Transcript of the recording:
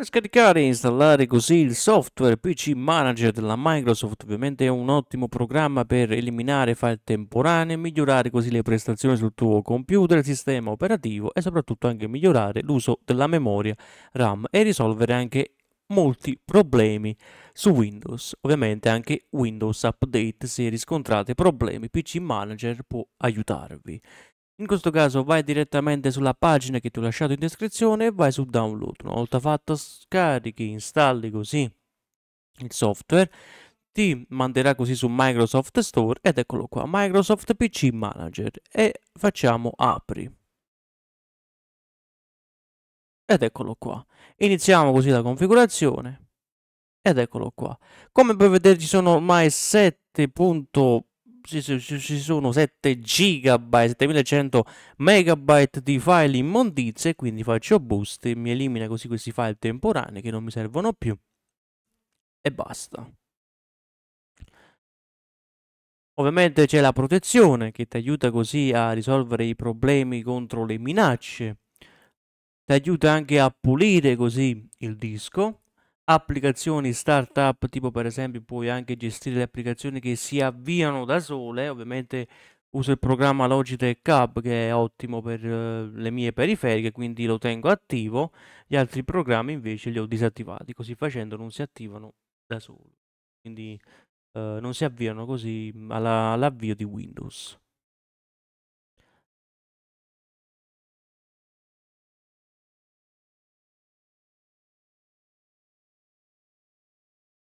come scaricare e installare così il software PC Manager della Microsoft. Ovviamente è un ottimo programma per eliminare file temporanei, migliorare così le prestazioni sul tuo computer, sistema operativo e soprattutto anche migliorare l'uso della memoria RAM e risolvere anche molti problemi su Windows. Ovviamente anche Windows Update se riscontrate problemi, PC Manager può aiutarvi. In questo caso vai direttamente sulla pagina che ti ho lasciato in descrizione e vai su download. Una volta fatto scarichi, installi così il software, ti manderà così su Microsoft Store ed eccolo qua, Microsoft PC Manager e facciamo apri. Ed eccolo qua. Iniziamo così la configurazione. Ed eccolo qua. Come puoi vedere ci sono ormai 7.0 ci sono 7 GB, 7100 megabyte di file immondizie, quindi faccio boost e mi elimina così questi file temporanei che non mi servono più. E basta. Ovviamente c'è la protezione che ti aiuta così a risolvere i problemi contro le minacce. Ti aiuta anche a pulire così il disco applicazioni startup, tipo per esempio puoi anche gestire le applicazioni che si avviano da sole, ovviamente uso il programma Logitech Hub che è ottimo per eh, le mie periferiche, quindi lo tengo attivo, gli altri programmi invece li ho disattivati, così facendo non si attivano da solo quindi uh, non si avviano così all'avvio di Windows.